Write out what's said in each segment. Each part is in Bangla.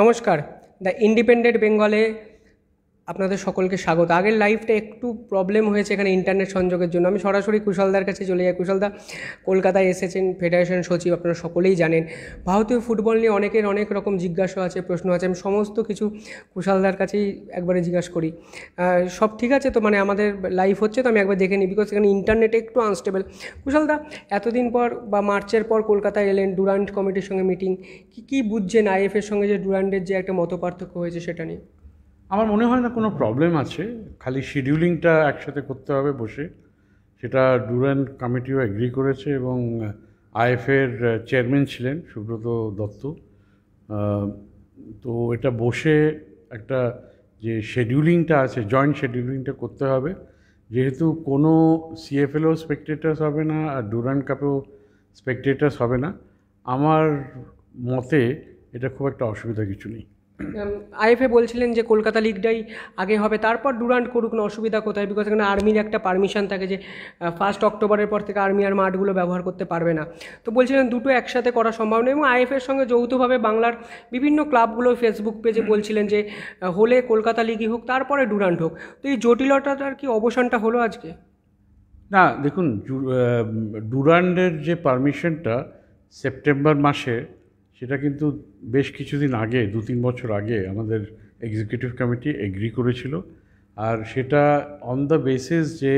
নমস্কার দ্য ইন্ডিপেন্ডেন্ট বেঙ্গলে আপনাদের সকলকে স্বাগত আগের লাইভটা একটু প্রবলেম হয়েছে এখানে ইন্টারনেট সংযোগের জন্য আমি সরাসরি কুশলদার কাছে চলে যাই কুশলদা কলকাতায় এসেছেন ফেডারেশন সচিব আপনারা সকলেই জানেন ভারতীয় ফুটবল নিয়ে অনেকের অনেক রকম জিজ্ঞাসা আছে প্রশ্ন আছে আমি সমস্ত কিছু কুশালদার কাছেই একবারে জিজ্ঞাসা করি সব ঠিক আছে তো মানে আমাদের লাইভ হচ্ছে তো আমি একবার দেখে নিই বিকজ এখানে ইন্টারনেট একটু আনস্টেবল কুশালদা এতদিন পর বা মার্চের পর কলকাতায় এলেন ডুরান্ট কমিটির সঙ্গে মিটিং কী কী বুঝছেন আইএফের সঙ্গে যে ডুরান্টের যে একটা মত পার্থক্য হয়েছে সেটা নিয়ে আমার মনে হয় না কোনো প্রবলেম আছে খালি শিডিউলিংটা একসাথে করতে হবে বসে সেটা ডুরেন কমিটিও অ্যাগ্রি করেছে এবং আইএফের চেয়ারম্যান ছিলেন সুব্রত দত্ত তো এটা বসে একটা যে শেডিউলিংটা আছে জয়েন্ট শেডিউলিংটা করতে হবে যেহেতু কোনো সিএফএলও স্পেকটেটার্স হবে না আর ডুরান কাপেও স্পেকটেটার্স হবে না আমার মতে এটা খুব একটা অসুবিধা কিছু নেই আইএফএ বলছিলেন যে কলকাতা লিগটাই আগে হবে তারপর ডুরান্ট করুক না অসুবিধা কোথায় বিকজ এখানে আর্মির একটা পারমিশন থাকে যে ফার্স্ট অক্টোবরের পর থেকে আর্মি আর মাঠগুলো ব্যবহার করতে পারবে না তো বলছিলেন দুটো একসাথে করা সম্ভব নয় এবং আইএফএর সঙ্গে যৌথভাবে বাংলার বিভিন্ন ক্লাবগুলো ফেসবুক পেজে বলছিলেন যে হলে কলকাতা লিগই হোক তারপরে ডুরান্ট হোক তো এই জটিলতাটার কি অবসানটা হলো আজকে না দেখুন ডুরান্ডের যে পারমিশনটা সেপ্টেম্বর মাসে সেটা কিন্তু বেশ কিছুদিন আগে দু তিন বছর আগে আমাদের এক্সিকিউটিভ কমিটি এগ্রি করেছিল আর সেটা অন দ্য বেসিস যে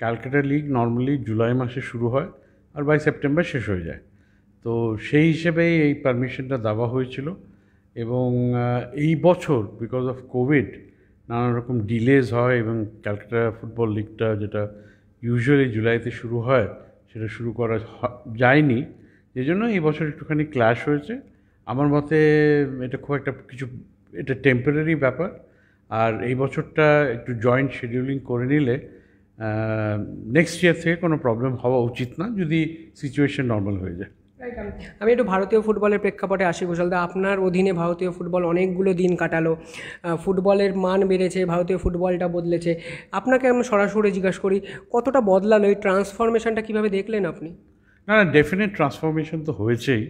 ক্যালকাটা লিগ নর্মালি জুলাই মাসে শুরু হয় আর বাই সেপ্টেম্বর শেষ হয়ে যায় তো সেই হিসেবেই এই পারমিশনটা দেওয়া হয়েছিল এবং এই বছর বিকজ অফ কোভিড নানা রকম ডিলেজ হয় এবং ক্যালকাটা ফুটবল লিগটা যেটা ইউজুয়ালি জুলাইতে শুরু হয় সেটা শুরু করা যায়নি এই জন্য এই বছর একটুখানি ক্লাস হয়েছে আমার মতে এটা খুব একটা কিছু এটা টেম্পোরারি ব্যাপার আর এই বছরটা একটু জয়েন্ট শিডিউলিং করে নিলে নেক্সট ইয়ার থেকে কোনো প্রবলেম হওয়া উচিত না যদি সিচুয়েশন নর্মাল হয়ে যায় আমি একটু ভারতীয় ফুটবলের প্রেক্ষাপটে আসি দা আপনার অধীনে ভারতীয় ফুটবল অনেকগুলো দিন কাটালো ফুটবলের মান বেড়েছে ভারতীয় ফুটবলটা বদলেছে আপনাকে আমি সরাসরি জিজ্ঞাসা করি কতটা বদলালো এই ট্রান্সফরমেশনটা কীভাবে দেখলেন আপনি না না ডেফিনেট ট্রান্সফরমেশন তো হয়েছেই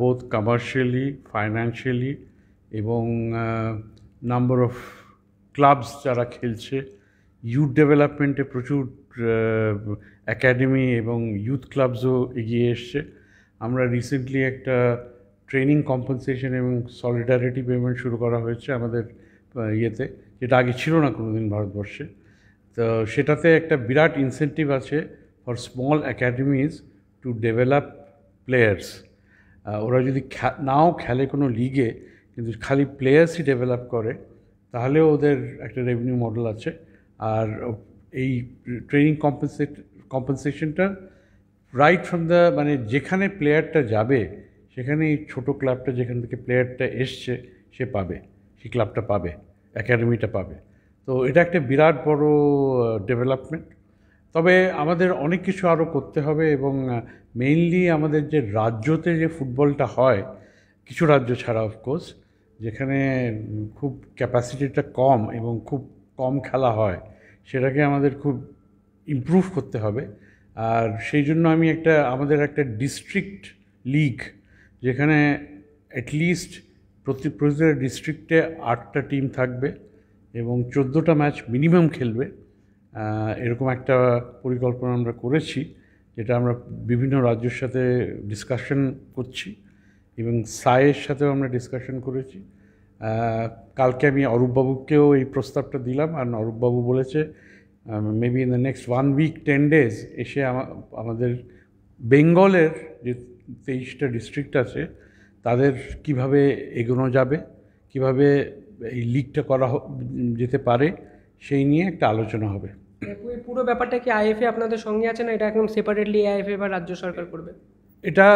বোথ কমার্শিয়ালি ফাইন্যান্সিয়ালি এবং নাম্বার অফ ক্লাবস যারা খেলছে ইউথ ডেভেলপমেন্টে প্রচুর একাডেমি এবং ইউথ ক্লাবসও এগিয়ে এসছে আমরা রিসেন্টলি একটা ট্রেনিং কম্পেনসেশন এবং সলিডারিটি পেমেন্ট শুরু করা হয়েছে আমাদের ইয়েতে যেটা আগে ছিল না কোনোদিন ভারতবর্ষে তো সেটাতে একটা বিরাট ইনসেন্টিভ আছে for small academies to develop players ওরা যদি নাও খেলে কোনো লিগে কিন্তু খালি প্লেয়ার্সই ডেভেলপ করে তাহলেও ওদের একটা রেভিনিউ মডেল আছে আর এই ট্রেনিং কম্পেনসেট কম্পেনসেশনটা রাইট ফ্রম দ্য মানে যেখানে প্লেয়ারটা যাবে সেখানে এই ছোটো ক্লাবটা যেখান থেকে প্লেয়ারটা এসছে সে পাবে সেই ক্লাবটা পাবে অ্যাকাডেমিটা পাবে তো এটা একটা বিরাট বড় ডেভেলপমেন্ট তবে আমাদের অনেক কিছু আরও করতে হবে এবং মেইনলি আমাদের যে রাজ্যতে যে ফুটবলটা হয় কিছু রাজ্য ছাড়া অফকোর্স যেখানে খুব ক্যাপাসিটিটা কম এবং খুব কম খেলা হয় সেটাকে আমাদের খুব ইম্প্রুভ করতে হবে আর সেই জন্য আমি একটা আমাদের একটা ডিস্ট্রিক্ট লিগ যেখানে অ্যাটলিস্ট প্রতি প্রতিটা ডিস্ট্রিক্টে আটটা টিম থাকবে এবং চোদ্দোটা ম্যাচ মিনিমাম খেলবে এরকম একটা পরিকল্পনা আমরা করেছি যেটা আমরা বিভিন্ন রাজ্যের সাথে ডিসকাশন করছি এবং সায়ের সাথেও আমরা ডিসকাশন করেছি কালকে আমি অরূপবাবুকেও এই প্রস্তাবটা দিলাম আর অরূপবাবু বলেছে maybe in the next one week ten days এসে আমাদের বেঙ্গলের যে তেইশটা ডিস্ট্রিক্ট আছে তাদের কিভাবে এগোনো যাবে কিভাবে এই লিকটা করা যেতে পারে সেই নিয়ে একটা আলোচনা হবে ওই পুরো ব্যাপারটা কি আইএফএ আপনাদের সঙ্গে আছে না এটা একদম সেপারেটলি আইএফএ বা রাজ্য সরকার করবে এটা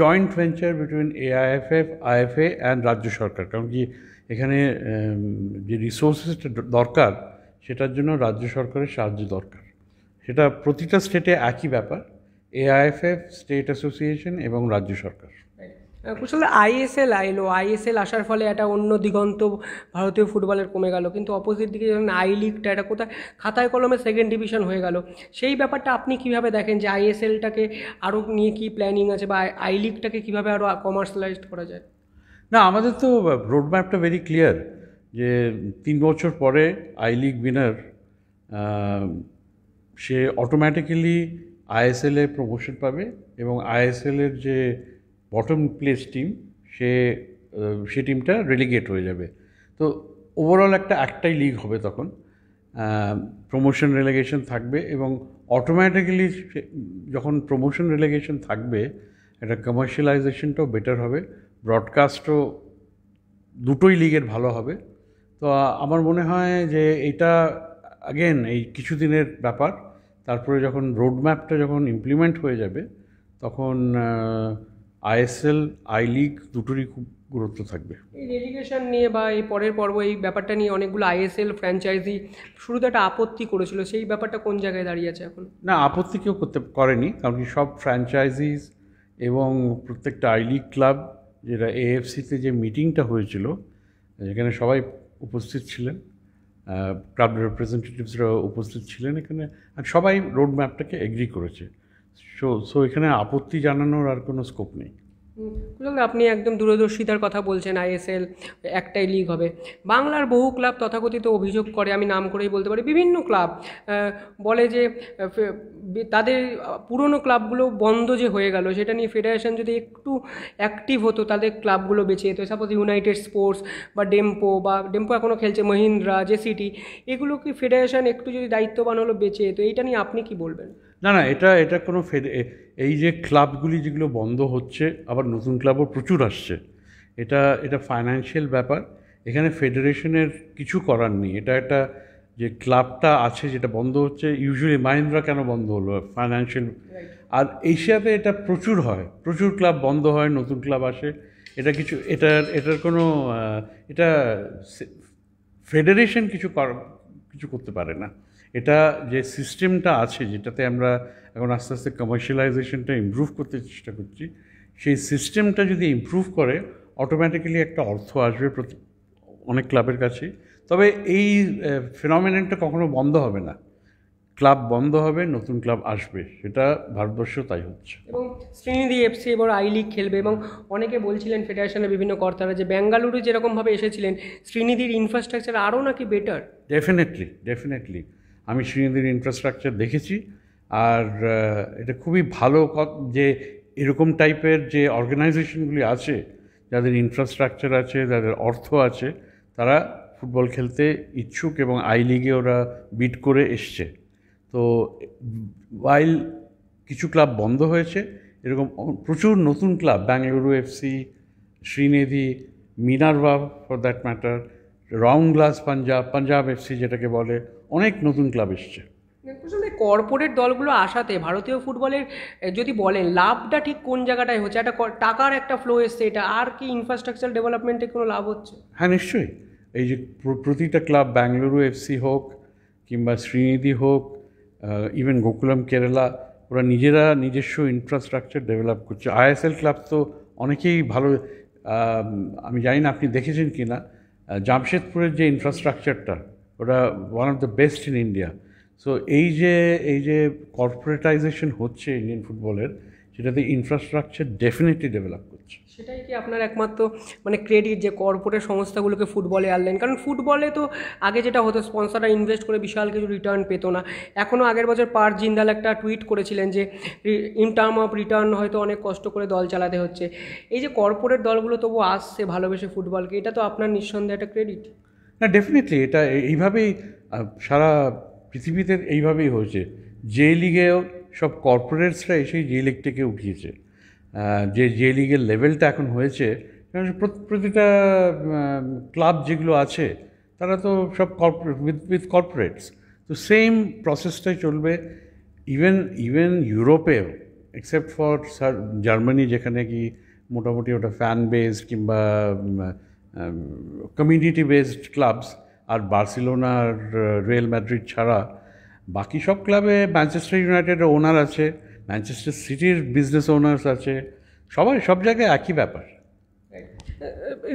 joint venture between AIFF IFA and রাজ্য সরকার কারণ কি এখানে যে রিসোর্সেসটা দরকার সেটার জন্য রাজ্য সরকারের সাহায্য দরকার সেটা প্রতিটা স্টেটে একই ব্যাপার এআইএফএফ স্টেট অ্যাসোসিয়েশন এবং রাজ্য সরকার কুশল আইএসএল আইলো আইএসএল আসার ফলে একটা অন্য দিগন্ত ভারতীয় ফুটবলের কমে গেল কিন্তু অপোজিট দিকে যখন আই লিগটা এটা কোথায় খাতায় কলমে সেকেন্ড ডিভিশন হয়ে গেল সেই ব্যাপারটা আপনি কিভাবে দেখেন যে আইএসএলটাকে আরও নিয়ে কি প্ল্যানিং আছে বা আই লিগটাকে কীভাবে আরও কমার্শিয়ালাইজড করা যায় না আমাদের তো রোড ভেরি ক্লিয়ার যে তিন বছর পরে আই লিগ উইনার সে অটোমেটিক্যালি আইএসএলে প্রমোশন পাবে এবং আইএসএলের যে বটম প্লেস টিম সে সে টিমটা রেলিগেট হয়ে যাবে তো ওভারঅল একটা একটাই লিগ হবে তখন প্রমোশন রেলিগেশন থাকবে এবং অটোমেটিক্যালি যখন প্রমোশন রেলিগেশন থাকবে এটা কমার্শিয়ালাইজেশনটাও বেটার হবে ব্রডকাস্টও দুটোই লিগের ভালো হবে তো আমার মনে হয় যে এটা আগেন এই কিছুদিনের ব্যাপার তারপরে যখন রোড ম্যাপটা যখন ইমপ্লিমেন্ট হয়ে যাবে তখন আইএসএল আই লিগ দুটোরই খুব গুরুত্ব থাকবে এই রেলিগেশন নিয়ে বা এই পরের পর্ব এই ব্যাপারটা নিয়ে অনেকগুলো আইএসএল ফ্র্যাঞ্চাইজি শুরুতে একটা আপত্তি করেছিল সেই ব্যাপারটা কোন জায়গায় দাঁড়িয়ে আছে এখন না আপত্তি কেউ করতে করেনি কারণ কি সব ফ্র্যাঞ্চাইজিস এবং প্রত্যেকটা আই লিগ ক্লাব যেটা এএফসিতে যে মিটিংটা হয়েছিল যেখানে সবাই উপস্থিত ছিলেন ক্লাব রিপ্রেজেন্টেটিভসরা উপস্থিত ছিলেন এখানে আর সবাই রোড ম্যাপটাকে এগ্রি করেছে সো সো এখানে আপত্তি জানানোর আর কোনো স্কোপ নেই আপনি একদম দূরদর্শিতার কথা বলছেন আইএসএল একটাই লিগ হবে বাংলার বহু ক্লাব তথাকথিত অভিযোগ করে আমি নাম করেই বলতে পারি বিভিন্ন ক্লাব বলে যে তাদের পুরনো ক্লাবগুলো বন্ধ যে হয়ে গেল সেটা নিয়ে ফেডারেশন যদি একটু অ্যাক্টিভ হতো তাদের ক্লাবগুলো বেঁচে যেত সাপোজ ইউনাইটেড স্পোর্টস বা ডেম্পো বা ডেম্পো এখনও খেলছে মহিন্দ্রা জেসিটি এগুলো কি ফেডারেশন একটু যদি দায়িত্ববান হলো বেঁচে যেত এইটা নিয়ে আপনি কি বলবেন না না এটা এটা কোনো এই যে ক্লাবগুলি যেগুলো বন্ধ হচ্ছে আবার নতুন ক্লাবও প্রচুর আসছে এটা এটা ফাইন্যান্সিয়াল ব্যাপার এখানে ফেডারেশনের কিছু করার নেই এটা একটা যে ক্লাবটা আছে যেটা বন্ধ হচ্ছে ইউজুয়ালি মাহিন্দ্রা কেন বন্ধ হলো ফাইন্যান্সিয়াল আর এশিয়াতে এটা প্রচুর হয় প্রচুর ক্লাব বন্ধ হয় নতুন ক্লাব আসে এটা কিছু এটার এটার কোনো এটা ফেডারেশন কিছু কিছু করতে পারে না এটা যে সিস্টেমটা আছে যেটাতে আমরা এখন আস্তে আস্তে কমার্শিয়ালাইজেশনটা ইম্প্রুভ করতে চেষ্টা করছি সেই সিস্টেমটা যদি ইম্প্রুভ করে অটোমেটিক্যালি একটা অর্থ আসবে প্রতি অনেক ক্লাবের কাছে তবে এই ফেনমিনেন্টটা কখনো বন্ধ হবে না ক্লাব বন্ধ হবে নতুন ক্লাব আসবে সেটা ভারতবর্ষ তাই হচ্ছে এবং শ্রীনিধি এফসি এবং আই লিগ খেলবে এবং অনেকে বলছিলেন ফেডারেশনের বিভিন্ন কর্তারা যে ব্যাঙ্গালুরু যেরকমভাবে এসেছিলেন শ্রীনিধির ইনফ্রাস্ট্রাকচার আরও নাকি বেটার ডেফিনেটলি ডেফিনেটলি আমি সিনিয়রদের ইনফ্রাস্ট্রাকচার দেখেছি আর এটা খুবই ভালো যে এরকম টাইপের যে অর্গানাইজেশনগুলি আছে যাদের ইনফ্রাস্ট্রাকচার আছে যাদের অর্থ আছে তারা ফুটবল খেলতে ইচ্ছুক এবং আই লিগে ওরা বিট করে এসছে তো ওয়াইল কিছু ক্লাব বন্ধ হয়েছে এরকম প্রচুর নতুন club Bengaluru FC Srinidhi Minerva for that matter round glass Punjab Punjab FC যেটাকে বলে অনেক নতুন ক্লাব এসছে কর্পোরেট দলগুলো আসাতে ভারতীয় ফুটবলের যদি বলেন লাভটা ঠিক কোন জায়গাটায় হচ্ছে একটা টাকার একটা ফ্লো এসছে এটা আর কি ইনফ্রাস্ট্রাকচার ডেভেলপমেন্টে কোনো লাভ হচ্ছে হ্যাঁ নিশ্চয়ই এই যে প্রতিটা ক্লাব ব্যাঙ্গালুরু এফসি হোক কিংবা শ্রীনিধি হোক ইভেন গোকুলাম কেরালা ওরা নিজেরা নিজস্ব ইনফ্রাস্ট্রাকচার ডেভেলপ করছে আইএসএল ক্লাব তো অনেকেই ভালো আমি জানি না আপনি দেখেছেন কি না জামশেদপুরের যে ইনফ্রাস্ট্রাকচারটা ওটা one of the best in India so এই যে এই যে কর্পোরেটাইজেশন হচ্ছে ইন্ডিয়ান ফুটবলের সেটাতে ইনফ্রাস্ট্রাকচার ডেফিনেটলি ডেভেলপ করছে সেটাই কি আপনার একমাত্র মানে ক্রেডিট যে কর্পোরেট সংস্থাগুলোকে ফুটবলে আনলেন কারণ ফুটবলে তো আগে যেটা হতো স্পন্সাররা ইনভেস্ট করে বিশাল কিছু রিটার্ন পেত না এখনও আগের বছর পার জিন্দাল একটা টুইট করেছিলেন যে ইন টার্ম অফ রিটার্ন হয়তো অনেক কষ্ট করে দল চালাতে হচ্ছে এই যে কর্পোরেট দলগুলো তবু আসছে ভালোবেসে ফুটবলকে এটা তো আপনার নিঃসন্দেহে একটা ক্রেডিট না ডেফিনেটলি এটা এইভাবেই সারা পৃথিবীতে এইভাবেই হয়েছে জে লিগেও সব কর্পোরেটসরা এসেই জে লিগটাকে উঠিয়েছে যে জে লিগের লেভেলটা এখন হয়েছে প্রতিটা ক্লাব যেগুলো আছে তারা তো সব কর্পোরেট উইথ উইথ কর্পোরেটস তো সেম প্রসেসটাই চলবে ইভেন ইভেন ইউরোপেও এক্সেপ্ট ফর জার্মানি যেখানে কি মোটামুটি ওটা ফ্যান বেস কিংবা কমিউনিটি বেসড ক্লাবস আর বার্সিলোনার রিয়েল ম্যাড্রিড ছাড়া বাকি সব ক্লাবে ম্যানচেস্টার ইউনাইটেডের ওনার আছে ম্যানচেস্টার সিটির বিজনেস ওনার্স আছে সবাই সব জায়গায় একই ব্যাপার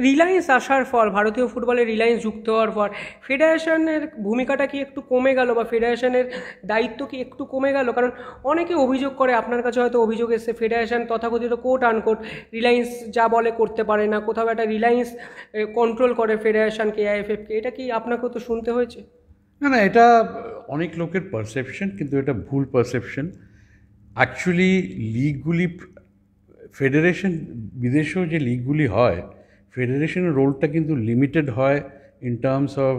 রিলায়েন্স আসার পর ভারতীয় ফুটবলে রিলায়েন্স যুক্ত হওয়ার পর ফেডারেশনের ভূমিকাটা কি একটু কমে গেল বা ফেডারেশনের দায়িত্ব কি একটু কমে গেল কারণ অনেকে অভিযোগ করে আপনার কাছে হয়তো অভিযোগ এসছে ফেডারেশন তথাকথিত কোট আনকোট রিলায়েন্স যা বলে করতে পারে না কোথাও একটা রিলায়েন্স কন্ট্রোল করে ফেডারেশনকে আইএফএফকে এটা কি আপনাকেও তো শুনতে হয়েছে না না এটা অনেক লোকের পারসেপশন কিন্তু এটা ভুল পারসেপশন অ্যাকচুয়ালি লিগগুলি ফেডারেশন বিদেশেও যে লিগগুলি হয় ফেডারেশনের রোলটা কিন্তু লিমিটেড হয় in terms of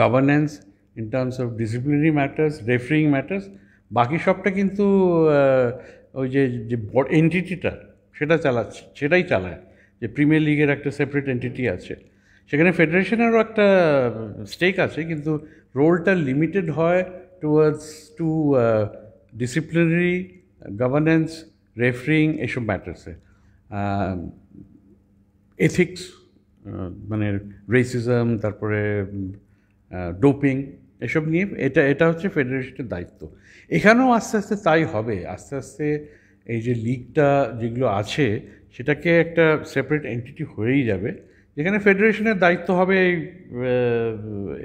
governance in terms of disciplinary matters refereeing matters বাকি সবটা কিন্তু uh, ওই যে যে এন্টিটিটা সেটা চালাচ্ছে সেটাই চালায় যে প্রিমিয়ার লিগের একটা সেপারেট এন্টিটি আছে সেখানে ফেডারেশনেরও একটা স্টেক uh, আছে কিন্তু রোলটা লিমিটেড হয় towards to disciplinary governance refereeing এসব ম্যাটার্সে এথিক্স মানে রেসিজম তারপরে ডোপিং এসব নিয়ে এটা এটা হচ্ছে ফেডারেশনের দায়িত্ব এখানেও আস্তে আস্তে তাই হবে আস্তে আস্তে এই যে লিগটা যেগুলো আছে সেটাকে একটা সেপারেট এন্টিটি হয়েই যাবে যেখানে ফেডারেশনের দায়িত্ব হবে এই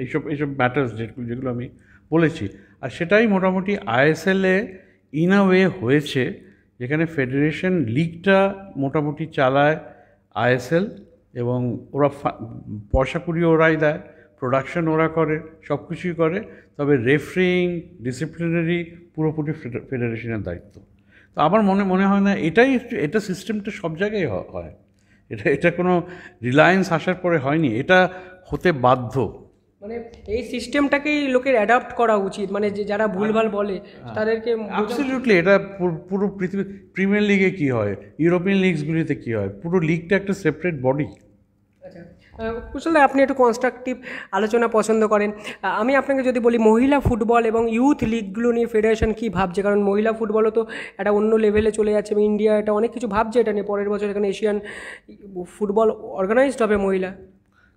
এইসব এইসব ম্যাটার্স যেগুলো আমি বলেছি আর সেটাই মোটামুটি আইএসএলএ ইন আ ওয়ে হয়েছে যেখানে ফেডারেশন লিগটা মোটামুটি চালায় আইএসএল এবং ওরা পয়সা ওরাই দেয় প্রোডাকশন ওরা করে সব কিছুই করে তবে রেফারিং ডিসিপ্লিনারি পুরোপুরি ফেডারেশনের দায়িত্ব তো আমার মনে মনে হয় না এটাই এটা সিস্টেমটা সব জায়গায় হয় এটা এটা কোনো রিলায়েন্স আসার পরে হয়নি এটা হতে বাধ্য মানে এই সিস্টেমটাকেই লোকের অ্যাডাপ্ট করা উচিত মানে যে যারা ভুলভাল বলে হ্যাঁ। তাদেরকে অ্যাবসলিউটলি এটা পুরো পৃথিবী প্রিমিয়ার লিগে কি হয় ইউরোপিয়ান লিগসগুলিতে কি হয় পুরো লিগটা একটা সেপারেট বডি আচ্ছা কুশলে আপনি একটু কনস্ট্রাকটিভ আলোচনা পছন্দ করেন আমি আপনাকে যদি বলি মহিলা ফুটবল এবং ইউথ লিগগুলো নিয়ে ফেডারেশন কী ভাবছে কারণ মহিলা ফুটবলও তো একটা অন্য লেভেলে চলে যাচ্ছে এবং ইন্ডিয়া এটা অনেক কিছু ভাবছে এটা নিয়ে পরের বছর এখানে এশিয়ান ফুটবল অর্গানাইজড হবে মহিলা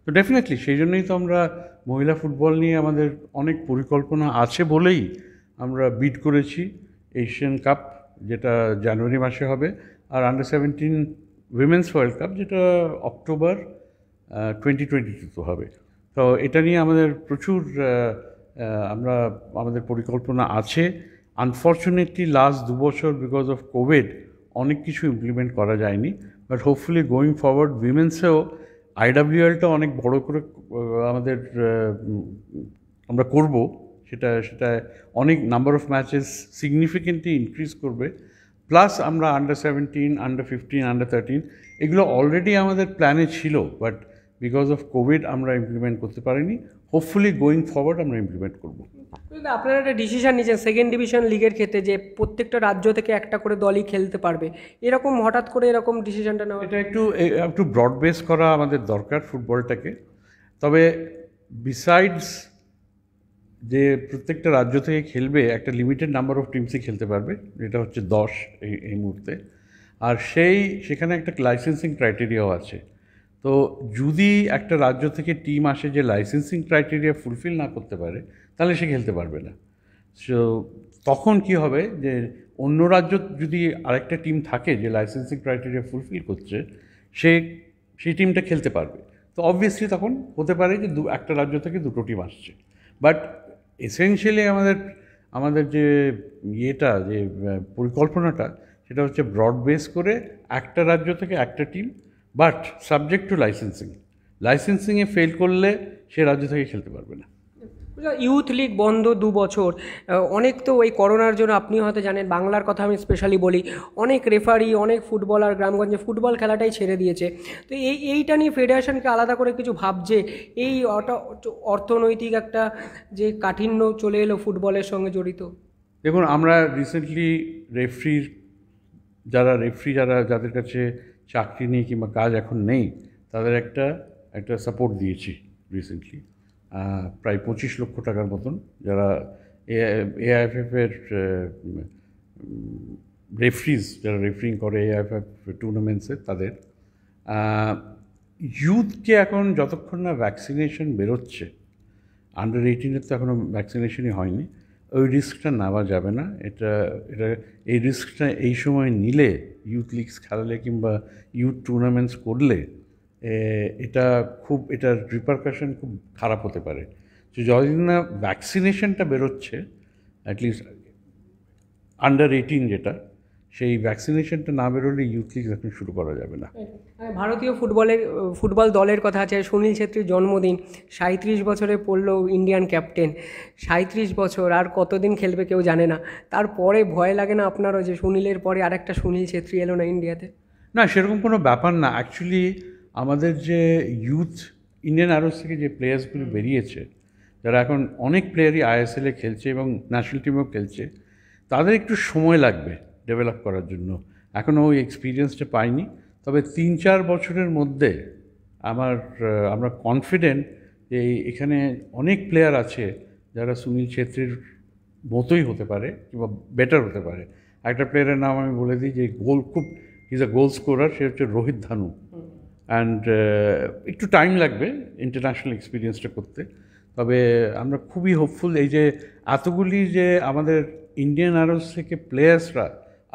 তো ডেফিনেটলি সেই জন্যই তো আমরা মহিলা ফুটবল নিয়ে আমাদের অনেক পরিকল্পনা আছে বলেই আমরা বিট করেছি এশিয়ান কাপ যেটা জানুয়ারি মাসে হবে আর under seventeen women's world cup যেটা অক্টোবর টোয়েন্টি টোয়েন্টি টুতে হবে তো এটা নিয়ে আমাদের প্রচুর আমরা আমাদের পরিকল্পনা আছে আনফর্চুনেটলি লাস্ট দু বছর বিকজ অফ কোভিড অনেক কিছু ইমপ্লিমেন্ট করা যায়নি বাট হোপফুলি গোয়িং ফরওয়ার্ড উইমেন্সেও আইডাব্লিউএলটা অনেক বড় করে আমাদের আমরা করব সেটা সেটা অনেক number of matches significantly increase করবে প্লাস আমরা under seventeen under fifteen under thirteen এগুলো অলরেডি আমাদের প্ল্যানে ছিল বাট বিকজ অফ কোভিড আমরা ইমপ্লিমেন্ট করতে পারিনি হোপফুলি গোয়িং ফরওয়ার্ড আমরা ইমপ্লিমেন্ট করবো আপনারা একটা ডিসিশন নিয়েছেন সেকেন্ড ডিভিশন লিগের ক্ষেত্রে যে প্রত্যেকটা রাজ্য থেকে একটা করে দলই খেলতে পারবে এরকম হঠাৎ করে এরকম ডিসিশনটা নেওয়া এটা একটু একটু ব্রড বেস করা আমাদের দরকার ফুটবলটাকে তবে বিসাইডস যে প্রত্যেকটা রাজ্য থেকে খেলবে একটা লিমিটেড নাম্বার অফ টিমসই খেলতে পারবে যেটা হচ্ছে দশ এই এই মুহূর্তে আর সেই সেখানে একটা লাইসেন্সিং ক্রাইটেরিয়াও আছে তো যদি একটা রাজ্য থেকে টিম আসে যে লাইসেন্সিং ক্রাইটেরিয়া ফুলফিল না করতে পারে তাহলে সে খেলতে পারবে না সো তখন কি হবে যে অন্য রাজ্য যদি আরেকটা টিম থাকে যে লাইসেন্সিং ক্রাইটেরিয়া ফুলফিল করছে সে সেই টিমটা খেলতে পারবে তো অবভিয়াসলি তখন হতে পারে যে দু একটা রাজ্য থেকে দুটো টিম আসছে বাট এসেনশিয়ালি আমাদের আমাদের যে ইয়েটা যে পরিকল্পনাটা সেটা হচ্ছে ব্রড বেস করে একটা রাজ্য থেকে একটা team but subject to licensing লাইসেন্সিংয়ে ফেল করলে সে রাজ্য থেকে খেলতে পারবে না ইউথ লিগ বন্ধ দু বছর অনেক তো ওই করোনার জন্য আপনি হয়তো জানেন বাংলার কথা আমি স্পেশালি বলি অনেক রেফারি অনেক ফুটবলার গ্রামগঞ্জে ফুটবল খেলাটাই ছেড়ে দিয়েছে তো এই এইটা নিয়ে ফেডারেশনকে আলাদা করে কিছু ভাবছে এই অর্থনৈতিক একটা যে কাঠিন্য চলে এলো ফুটবলের সঙ্গে জড়িত দেখুন আমরা রিসেন্টলি রেফরির যারা রেফরি যারা যাদের কাছে চাকরি নেই কিংবা কাজ এখন নেই তাদের একটা একটা সাপোর্ট দিয়েছি রিসেন্টলি প্রায় পঁচিশ লক্ষ টাকার মতন যারা এআইএফএফের রেফরিজ যারা রেফারিং করে এআইএফএফ টুর্নামেন্টসে তাদের ইউথকে এখন যতক্ষণ না ভ্যাকসিনেশন বেরোচ্ছে আন্ডার এইটিনের তো এখনও ভ্যাকসিনেশনই হয়নি ওই রিস্কটা নেওয়া যাবে না এটা এটা এই রিস্কটা এই সময় নিলে ইউথ লিগস খেলালে কিংবা ইউথ টুর্নামেন্টস করলে এটা খুব এটার রিপারকাশন খুব খারাপ হতে পারে তো যতদিন না ভ্যাকসিনেশনটা বেরোচ্ছে অ্যাটলিস্ট আন্ডার এইটিন যেটা সেই ভ্যাকসিনেশনটা না বেরোলে ইউথ লিগ এখন শুরু করা যাবে না ভারতীয় ফুটবলের ফুটবল দলের কথা আছে সুনীল ছেত্রীর জন্মদিন সাঁত্রিশ বছরে পড়লো ইন্ডিয়ান ক্যাপ্টেন সাঁত্রিশ বছর আর কতদিন খেলবে কেউ জানে না তারপরে ভয় লাগে না আপনারও যে সুনীলের পরে আরেকটা সুনীল ছেত্রী এলো না ইন্ডিয়াতে না সেরকম কোনো ব্যাপার না অ্যাকচুয়ালি আমাদের যে ইউথ ইন্ডিয়ান আরোস থেকে যে প্লেয়ার্সগুলো বেরিয়েছে যারা এখন অনেক প্লেয়ারই আইএসএলে খেলছে এবং ন্যাশনাল টিমেও খেলছে তাদের একটু সময় লাগবে ডেভেলপ করার জন্য এখনও ওই এক্সপিরিয়েন্সটা পাইনি তবে তিন চার বছরের মধ্যে আমার আমরা কনফিডেন্ট যে এখানে অনেক প্লেয়ার আছে যারা সুনীল ছেত্রীর মতোই হতে পারে কিংবা বেটার হতে পারে একটা প্লেয়ারের নাম আমি বলে দিই যে গোল খুব ইজ আ গোল স্কোরার সে হচ্ছে রোহিত ধানু অ্যান্ড একটু টাইম লাগবে ইন্টারন্যাশনাল এক্সপিরিয়েন্সটা করতে তবে আমরা খুবই হোপফুল এই যে এতগুলি যে আমাদের ইন্ডিয়ান আরস থেকে প্লেয়ার্সরা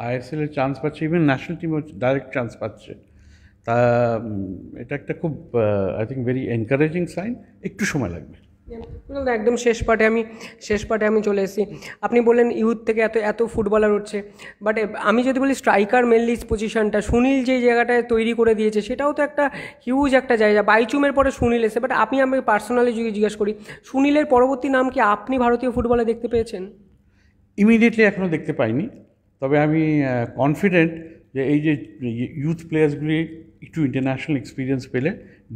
আইএসএলের চান্স পাচ্ছে ইভেন ন্যাশনাল টিমও ডাইরেক্ট চান্স পাচ্ছে তা এটা একটা খুব I think very encouraging sign একটু সময় লাগবে একদম শেষ পাটে আমি শেষ পাটে আমি চলে এসেছি আপনি বললেন ইউথ থেকে এত এত ফুটবলার হচ্ছে বাট আমি যদি বলি স্ট্রাইকার মেনলি পজিশনটা সুনীল যে জায়গাটায় তৈরি করে দিয়েছে সেটাও তো একটা হিউজ একটা জায়গা বাইচুমের পরে সুনীল এসে বাট আপনি আমি পার্সোনালি যদি জিজ্ঞেস করি সুনীলের পরবর্তী নাম কি আপনি ভারতীয় ফুটবলে দেখতে পেয়েছেন ইমিডিয়েটলি এখনও দেখতে পাইনি তবে আমি কনফিডেন্ট যে এই যে ইউথ প্লেয়ার্সগুলি একটু ইন্টারন্যাশনাল এক্সপিরিয়েন্স পেলে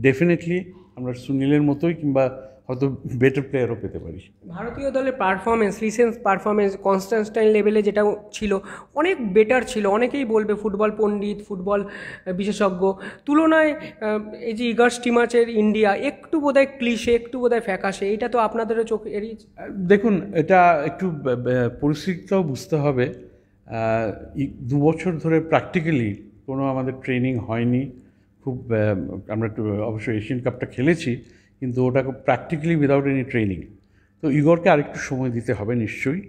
ডেফিনেটলি আমরা সুনীলের মতোই কিংবা হয়তো বেটার প্লেয়ারও পেতে পারি ভারতীয় দলের পারফরমেন্স রিসেন্স পারফরমেন্স কনস্ট্যান্সটাইন লেভেলে যেটা ছিল অনেক বেটার ছিল অনেকেই বলবে ফুটবল পণ্ডিত ফুটবল বিশেষজ্ঞ তুলনায় এই যে ইগার স্টিমাচের ইন্ডিয়া একটু বোধহয় ক্লিশে একটু বোধহয় ফ্যাকাশে এটা তো আপনাদেরও চোখ এড়িয়ে দেখুন এটা একটু পরিস্থিতিটাও বুঝতে হবে দু বছর ধরে প্র্যাকটিক্যালি কোনো আমাদের ট্রেনিং হয়নি খুব আমরা অবশ্যই এশিয়ান কাপটা খেলেছি কিন্তু ওটা খুব প্র্যাকটিক্যালি উইদাউট এনি ট্রেনিং তো ইগরকে আরেকটু সময় দিতে হবে নিশ্চয়ই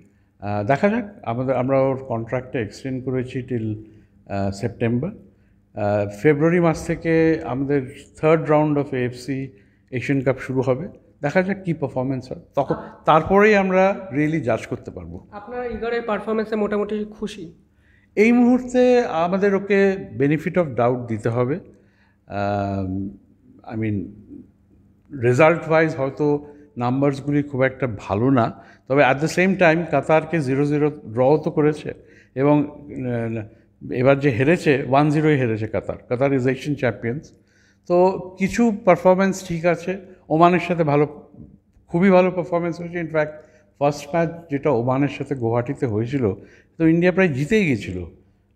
দেখা যাক আমাদের আমরা ওর কন্ট্রাক্টটা এক্সটেন্ড করেছি টিল সেপ্টেম্বর ফেব্রুয়ারি মাস থেকে আমাদের third round of FC Asian cup শুরু হবে দেখা যাক কী পারফরমেন্স হয় তখন তারপরেই আমরা রিয়েলি জাজ করতে পারবো আপনার ইগারের পারফরমেন্সে মোটামুটি খুশি এই মুহূর্তে আমাদের ওকে বেনিফিট অফ ডাউট দিতে হবে আই মিন রেজাল্ট ওয়াইজ হয়তো নাম্বারসগুলি খুব একটা ভালো না তবে অ্যাট দ্য সেম টাইম কাতারকে জিরো জিরো ড্রও তো করেছে এবং এবার যে হেরেছে ওয়ান জিরোই হেরেছে Qatar Qatar is Asian champions তো কিছু পারফরমেন্স ঠিক আছে ওমানের সাথে ভালো খুবই ভালো পারফরমেন্স হয়েছে ইনফ্যাক্ট ফার্স্ট ম্যাচ যেটা ওমানের সাথে গুয়াহাটিতে হয়েছিল তো ইন্ডিয়া প্রায় জিতেই গেছিলো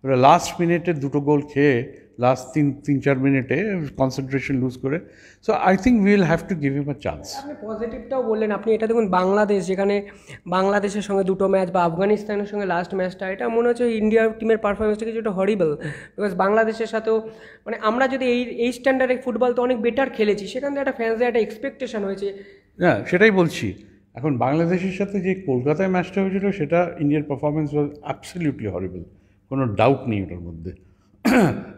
ওরা লাস্ট মিনিটে দুটো গোল খেয়ে লাস্ট তিন তিন চার মিনিটে কনসেন্ট্রেশন লুজ করে so I think will have to give him a chance আপনি পজিটিভটাও বললেন আপনি এটা দেখুন বাংলাদেশ যেখানে বাংলাদেশের সঙ্গে দুটো ম্যাচ বা আফগানিস্তানের সঙ্গে লাস্ট ম্যাচটা এটা মনে হচ্ছে ইন্ডিয়ার টিমের পারফরমেন্সটা কিছুটা হরিবল বিকজ বাংলাদেশের সাথেও মানে আমরা যদি এই এই স্ট্যান্ডার্ডে ফুটবল তো অনেক বেটার খেলেছি সেখান থেকে একটা ফ্যান্সের একটা এক্সপেকটেশন হয়েছে হ্যাঁ সেটাই বলছি এখন বাংলাদেশের সাথে যে কলকাতায় ম্যাচটা হয়েছিল সেটা ইন্ডিয়ার পারফরমেন্স ওয়াজ অ্যাবসলিউটলি হরিবল কোনো ডাউট নেই ওটার মধ্যে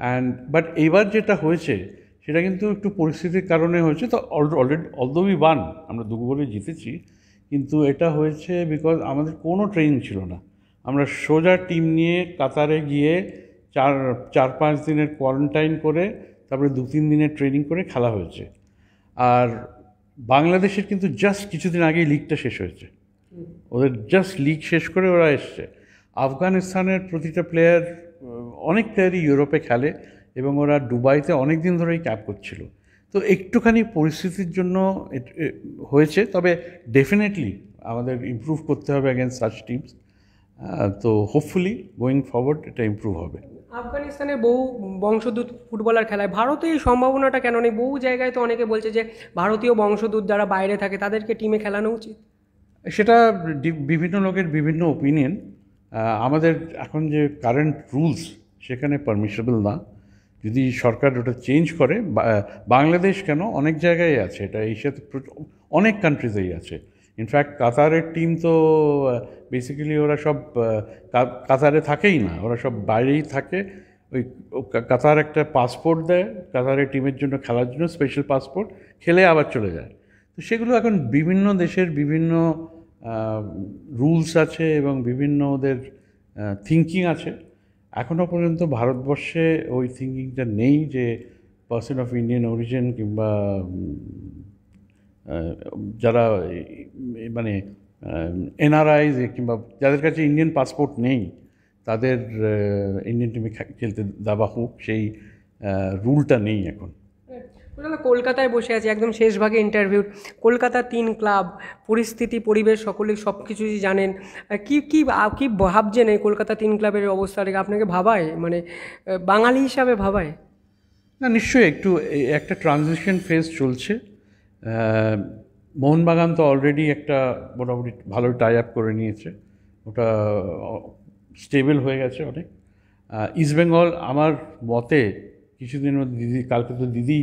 অ্যান্ড বাট এইবার যেটা হয়েছে সেটা কিন্তু একটু পরিস্থিতির কারণে হয়েছে তো অলরেডি অলদো উই ওয়ান আমরা দু গোলে জিতেছি কিন্তু এটা হয়েছে বিকজ আমাদের কোনো ট্রেনিং ছিল না আমরা সোজা টিম নিয়ে কাতারে গিয়ে চার চার পাঁচ দিনের কোয়ারেন্টাইন করে তারপরে দু তিন দিনের ট্রেনিং করে খেলা হয়েছে আর বাংলাদেশের কিন্তু জাস্ট কিছুদিন আগেই লিগটা শেষ হয়েছে ওদের জাস্ট লিগ শেষ করে ওরা এসছে আফগানিস্তানের প্রতিটা প্লেয়ার অনেক প্লেয়ারই ইউরোপে খেলে এবং ওরা দুবাইতে অনেক দিন ধরেই ক্যাম্প করছিল তো একটুখানি পরিস্থিতির জন্য হয়েছে তবে ডেফিনেটলি আমাদের ইম্প্রুভ করতে হবে অ্যাগেন্স্ট সাচ টিমস তো হোপফুলি গোয়িং ফরওয়ার্ড এটা ইম্প্রুভ হবে আফগানিস্তানে বহু বংশদূত ফুটবলার খেলায় ভারতে এই সম্ভাবনাটা কেন নেই বহু জায়গায় তো অনেকে বলছে যে ভারতীয় বংশদূত যারা বাইরে থাকে তাদেরকে টিমে খেলানো উচিত সেটা বিভিন্ন লোকের বিভিন্ন ওপিনিয়ন আমাদের এখন যে কারেন্ট রুলস সেখানে পারমিশেবল না যদি সরকার ওটা চেঞ্জ করে বাংলাদেশ কেন অনেক জায়গায় আছে এটা এশিয়াতে অনেক কান্ট্রিজেই আছে ইনফ্যাক্ট কাতারের টিম তো বেসিক্যালি ওরা সব কাতারে থাকেই না ওরা সব বাইরেই থাকে ওই কাতার একটা পাসপোর্ট দেয় কাতারের টিমের জন্য খেলার জন্য স্পেশাল পাসপোর্ট খেলে আবার চলে যায় তো সেগুলো এখন বিভিন্ন দেশের বিভিন্ন রুলস আছে এবং বিভিন্ন ওদের থিঙ্কিং আছে এখনও পর্যন্ত ভারতবর্ষে ওই থিঙ্কিংটা নেই যে পার্সন অফ ইন্ডিয়ান অরিজিন কিংবা যারা মানে এনআরআই কিংবা যাদের কাছে ইন্ডিয়ান পাসপোর্ট নেই তাদের ইন্ডিয়ান টিমে খেলতে দেওয়া হোক সেই রুলটা নেই এখন আমরা কলকাতায় বসে আছি একদম শেষ ভাগে ইন্টারভিউ কলকাতা তিন ক্লাব পরিস্থিতি পরিবেশ সকলে সব কিছুই জানেন কি কি কী ভাবছেন এই কলকাতা তিন ক্লাবের অবস্থা আপনাকে ভাবায় মানে বাঙালি হিসাবে ভাবায় না নিশ্চয়ই একটু একটা ট্রানজিশন ফেজ চলছে মোহনবাগান তো অলরেডি একটা মোটামুটি ভালো টাই আপ করে নিয়েছে ওটা স্টেবল হয়ে গেছে অনেক ইস্টবেঙ্গল আমার মতে কিছুদিন মধ্যে দিদি কালকে তো দিদি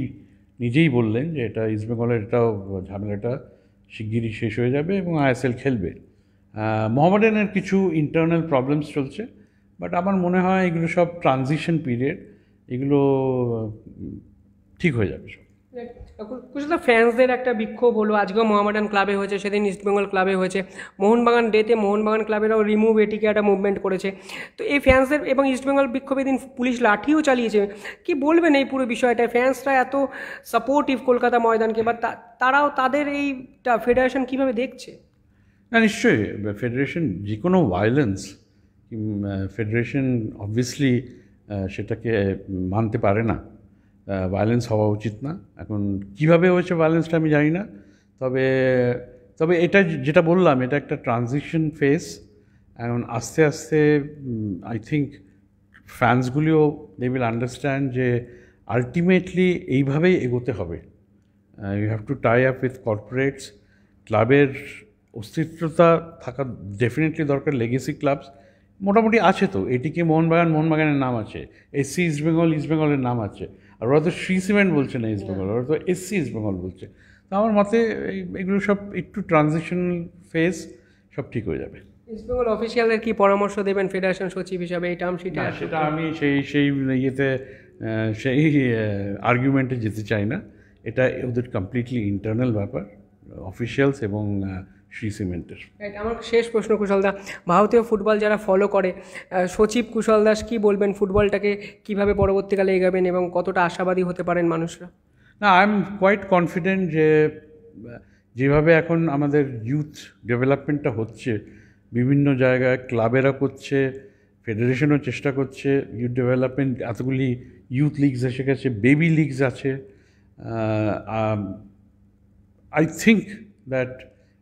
নিজেই বললেন যে এটা ইস্টবেঙ্গলের এটাও ঝামেলাটা শিগগিরই শেষ হয়ে যাবে এবং আইএসএল খেলবে মোহামেডানের কিছু ইন্টারনাল প্রবলেমস চলছে বাট আমার মনে হয় এগুলো সব ট্রানজিশন পিরিয়ড এগুলো ঠিক হয়ে যাবে সব তো ফ্যান্সদের একটা বিক্ষোভ হলো আজকেও মোহামেডান ক্লাবে হয়েছে সেদিন ইস্টবেঙ্গল ক্লাবে হয়েছে মোহনবাগান ডেতে মোহনবাগান ক্লাবেরাও রিমুভ এটিকে একটা মুভমেন্ট করেছে তো এই ফ্যান্সদের এবং ইস্টবেঙ্গল বিক্ষোভে দিন পুলিশ লাঠিও চালিয়েছে কি বলবেন এই পুরো বিষয়টা ফ্যান্সরা এত সাপোর্টিভ কলকাতা ময়দানকে বা তারাও তাদের এইটা ফেডারেশন কীভাবে দেখছে না নিশ্চয়ই ফেডারেশন যে কোনো ভায়োলেন্স ফেডারেশন অবভিয়াসলি সেটাকে মানতে পারে না ভায়োলেন্স হওয়া উচিত না এখন কিভাবে হয়েছে ভায়োলেন্সটা আমি জানি না তবে তবে এটা যেটা বললাম এটা একটা ট্রানজিশন ফেস এখন আস্তে আস্তে আই থিঙ্ক ফ্যান্সগুলিও দে উইল আন্ডারস্ট্যান্ড যে আলটিমেটলি এইভাবেই এগোতে হবে you have to tie up with corporates ক্লাবের অস্তিত্বতা থাকা ডেফিনেটলি দরকার লেগেসি ক্লাবস মোটামুটি আছে তো এটিকে মোহনবাগান মোহনবাগানের নাম আছে এসি ইস্ট বেঙ্গল ইস্ট বেঙ্গলের নাম আছে আর ওরা তো শ্রী সিমেন্ট বলছে না ইস্ট বেঙ্গল ওরা তো এসসি ইস্ট বেঙ্গল বলছে তো আমার মতে এগুলো সব একটু ট্রানজিশনাল ফেস সব ঠিক হয়ে যাবে ইস্টবেঙ্গল অফিসিয়ালদের কি পরামর্শ দেবেন ফেডারেশন সচিব হিসাবে এই টার্ম শিটে সেটা আমি সেই সেই ইয়েতে সেই আর্গুমেন্টে যেতে চাই না এটা ওদের কমপ্লিটলি ইন্টারনাল ব্যাপার অফিসিয়ালস এবং শ্রী সিমেন্টের আমার শেষ প্রশ্ন কুশলদা ভারতীয় ফুটবল যারা ফলো করে সচিব কুশল দাস কী বলবেন ফুটবলটাকে কীভাবে পরবর্তীকালে এগাবেন এবং কতটা আশাবাদী হতে পারেন মানুষরা না আই এম কোয়াইট কনফিডেন্ট যে যেভাবে এখন আমাদের ইউথ ডেভেলপমেন্টটা হচ্ছে বিভিন্ন জায়গায় ক্লাবেরা করছে ফেডারেশনও চেষ্টা করছে ইউথ ডেভেলপমেন্ট এতগুলি ইউথ লিগস এসে গেছে বেবি লিগস আছে আই থিঙ্ক দ্যাট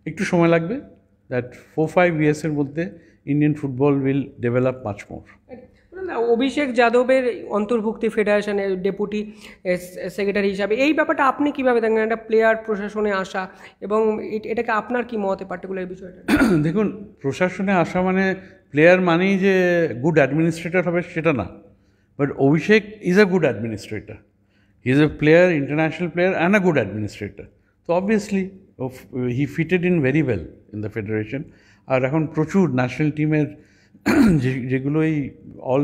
একটু সময় লাগবে দ্যাট ফোর ফাইভ ইয়ার্সের মধ্যে Indian football will develop much more Abhishek যাদবের অন্তর্ভুক্তি ফেডারেশনের ডেপুটি সেক্রেটারি হিসাবে এই ব্যাপারটা আপনি কীভাবে দেখেন একটা প্লেয়ার প্রশাসনে আসা এবং এটাকে আপনার কি মতে পার্টিকুলার বিষয়টা দেখুন প্রশাসনে আসা মানে প্লেয়ার মানেই যে গুড অ্যাডমিনিস্ট্রেটর হবে সেটা না but Abhishek is a good administrator is a player international player and a good administrator তো অবভিয়াসলি ও he fitted in very well in the federation আর এখন প্রচুর ন্যাশনাল টিমের যেগুলোই অল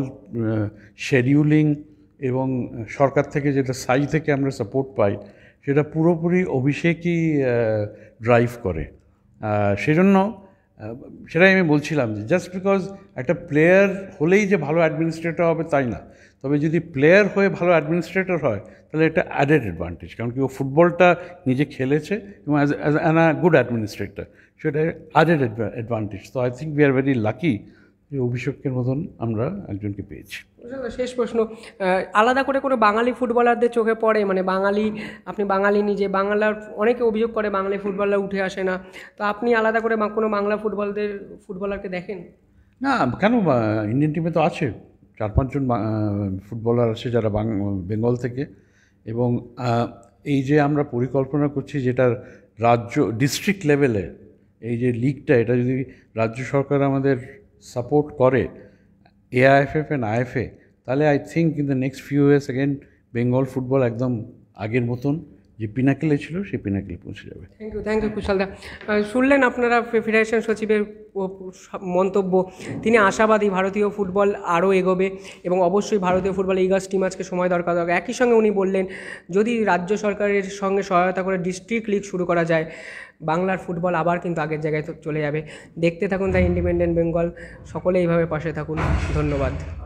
শেডিউলিং uh, এবং uh, সরকার থেকে যেটা সাই থেকে আমরা সাপোর্ট পাই সেটা পুরোপুরি অভিষেকই ড্রাইভ uh, করে সেজন্য সেটাই আমি বলছিলাম যে জাস্ট বিকজ একটা প্লেয়ার হলেই যে ভালো অ্যাডমিনিস্ট্রেটর হবে তাই না তবে যদি প্লেয়ার হয়ে ভালো অ্যাডমিনিস্ট্রেটর হয় তাহলে এটা অ্যাডেড অ্যাডভান্টেজ কারণ কি ও ফুটবলটা নিজে খেলেছে এবং as as an a good administrator সেটা অ্যাডেড অ্যাডভান্টেজ তো I think we are very lucky যে অভিষেকের মতন আমরা একজনকে পেয়েছি শেষ প্রশ্ন আলাদা করে কোনো বাঙালি ফুটবলারদের চোখে পড়ে মানে বাঙালি আপনি বাঙালি নিজে বাংলার অনেকে অভিযোগ করে বাঙালি ফুটবলার উঠে আসে না তো আপনি আলাদা করে কোনো বাংলা ফুটবলদের ফুটবলারকে দেখেন না কেন ইন্ডিয়ান টিমে তো আছে চার পাঁচজন ফুটবলার আছে যারা বেঙ্গল থেকে এবং এই যে আমরা পরিকল্পনা করছি যেটার রাজ্য ডিস্ট্রিক্ট লেভেলে এই যে লিগটা এটা যদি রাজ্য সরকার আমাদের সাপোর্ট করে এআইএফএফ অ্যান্ড আইএফএ তাহলে I think in the next few years again Bengal football একদম আগের মতন যে পিনাকেলে ছিল সেই পিনাকেলে পৌঁছে যাবে থ্যাংক ইউ থ্যাংক ইউ কুশালদা শুনলেন আপনারা ফেডারেশন সচিবের মন্তব্য তিনি আশাবাদী ভারতীয় ফুটবল আরও এগোবে এবং অবশ্যই ভারতীয় ফুটবল ইগাস টিম আজকে সময় দরকার দরকার একই সঙ্গে উনি বললেন যদি রাজ্য সরকারের সঙ্গে সহায়তা করে ডিস্ট্রিক্ট লিগ শুরু করা যায় বাংলার ফুটবল আবার কিন্তু আগের জায়গায় চলে যাবে দেখতে থাকুন তাই ইন্ডিপেন্ডেন্ট বেঙ্গল সকলে এইভাবে পাশে থাকুন ধন্যবাদ